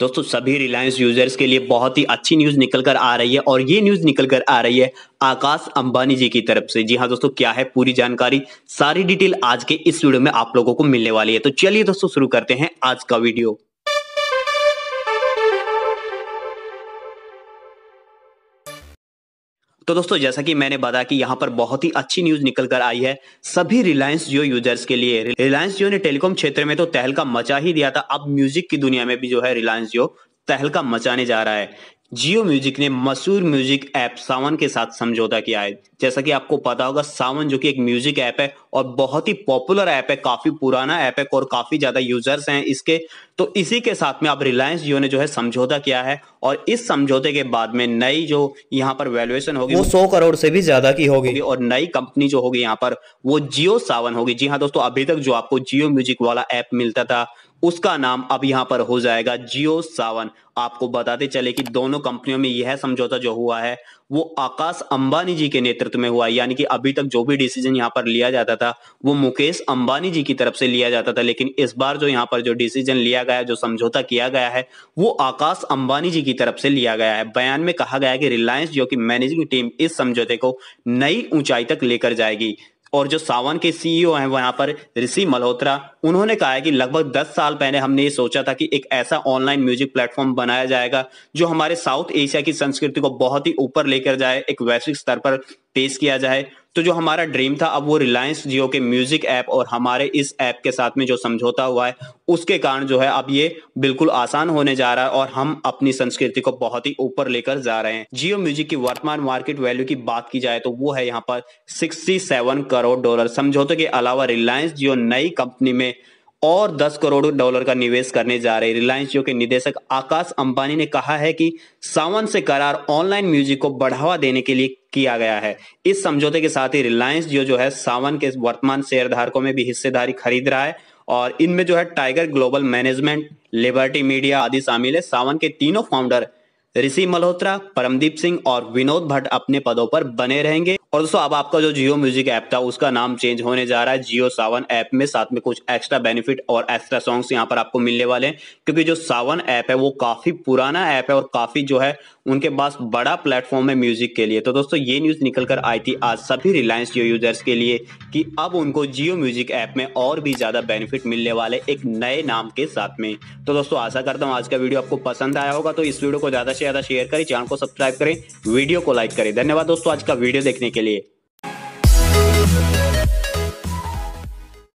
दोस्तों सभी रिलायंस यूजर्स के लिए बहुत ही अच्छी न्यूज निकल कर आ रही है और ये न्यूज निकल कर आ रही है आकाश अंबानी जी की तरफ से जी हाँ दोस्तों क्या है पूरी जानकारी सारी डिटेल आज के इस वीडियो में आप लोगों को मिलने वाली है तो चलिए दोस्तों शुरू करते हैं आज का वीडियो तो दोस्तों जैसा कि मैंने बताया कि यहाँ पर बहुत ही अच्छी न्यूज निकल कर आई है सभी रिलायंस जियो यूजर्स के लिए रिलायंस जियो ने टेलीकॉम क्षेत्र में तो तहलका मचा ही दिया था अब म्यूजिक की दुनिया में भी जो है रिलायंस जियो तहलका मचाने जा रहा है जियो म्यूजिक ने मशहूर म्यूजिक ऐप सावन के साथ समझौता किया है जैसा कि आपको पता होगा सावन जो कि एक म्यूजिक ऐप है और बहुत ही पॉपुलर ऐप है काफी पुराना ऐप है और काफी ज्यादा यूजर्स हैं इसके तो इसी के साथ में अब रिलायंस जियो ने जो है समझौता किया है और इस समझौते के बाद में नई जो यहाँ पर वैल्युएशन होगी वो सौ करोड़ से भी ज्यादा की होगी और नई कंपनी जो होगी यहाँ पर वो जियो सावन होगी जी हाँ दोस्तों अभी तक जो आपको जियो म्यूजिक वाला ऐप मिलता था उसका नाम अब यहां पर हो जाएगा जियो सावन आपको बताते चले कि दोनों कंपनियों में यह समझौता जो हुआ है वो आकाश अंबानी जी के नेतृत्व में हुआ यानी कि अभी तक जो भी डिसीजन यहाँ पर लिया जाता था वो मुकेश अंबानी जी की तरफ से लिया जाता था लेकिन इस बार जो यहां पर जो डिसीजन लिया गया जो समझौता किया गया है वो आकाश अंबानी जी की तरफ से लिया गया है बयान में कहा गया कि रिलायंस जियो की मैनेजिंग टीम इस समझौते को नई ऊंचाई तक लेकर जाएगी और जो सावन के सीईओ e हैं वहां पर ऋषि मल्होत्रा उन्होंने कहा है कि लगभग 10 साल पहले हमने ये सोचा था कि एक ऐसा ऑनलाइन म्यूजिक प्लेटफॉर्म बनाया जाएगा जो हमारे साउथ एशिया की संस्कृति को बहुत ही ऊपर लेकर जाए एक वैश्विक स्तर पर पेश किया जाए तो जो हमारा ड्रीम था अब वो रिलायंस जियो के म्यूजिक ऐप और हमारे इस ऐप के साथ में जो समझौता हुआ है उसके कारण जो है अब ये बिल्कुल आसान होने जा रहा है और हम अपनी संस्कृति को बहुत ही ऊपर लेकर जा रहे हैं जियो म्यूजिक की वर्तमान मार्केट वैल्यू की बात की जाए तो वो है यहाँ पर 67 करोड़ डॉलर समझौते के अलावा रिलायंस जियो नई कंपनी में और 10 करोड़ डॉलर का निवेश करने जा रहे रिलायंस जियो के निदेशक आकाश अंबानी ने कहा है कि सावन से करार ऑनलाइन म्यूजिक को बढ़ावा देने के लिए किया गया है इस समझौते के साथ ही रिलायंस जो जो है सावन के वर्तमान शेयरधारकों में भी हिस्सेदारी खरीद रहा है और इनमें जो है tiger global management liberty media आदि शामिल है सावन के तीनों फाउंडर ऋषि मल्होत्रा परमदीप सिंह और विनोद भट्ट अपने पदों पर बने रहेंगे और दोस्तों अब आपका जो जियो म्यूजिक ऐप था उसका नाम चेंज होने जा रहा है जियो सावन ऐप में साथ में कुछ एक्स्ट्रा बेनिफिट और एक्स्ट्रा सॉन्ग्स यहाँ पर आपको मिलने वाले हैं क्योंकि जो सावन ऐप है वो काफी पुराना ऐप है और काफी जो है उनके पास बड़ा प्लेटफॉर्म है म्यूजिक के लिए तो दोस्तों ये न्यूज़ निकल कर आई थी आज सभी रिलायंस जियो यूजर्स के लिए कि अब उनको जियो म्यूजिक ऐप में और भी ज़्यादा बेनिफिट मिलने वाले एक नए नाम के साथ में तो दोस्तों आशा करता हूँ आज का वीडियो आपको पसंद आया होगा तो इस वीडियो को ज़्यादा से ज़्यादा शेयर करें चैनल को सब्सक्राइब करें वीडियो को लाइक करें धन्यवाद दोस्तों आज का वीडियो देखने के लिए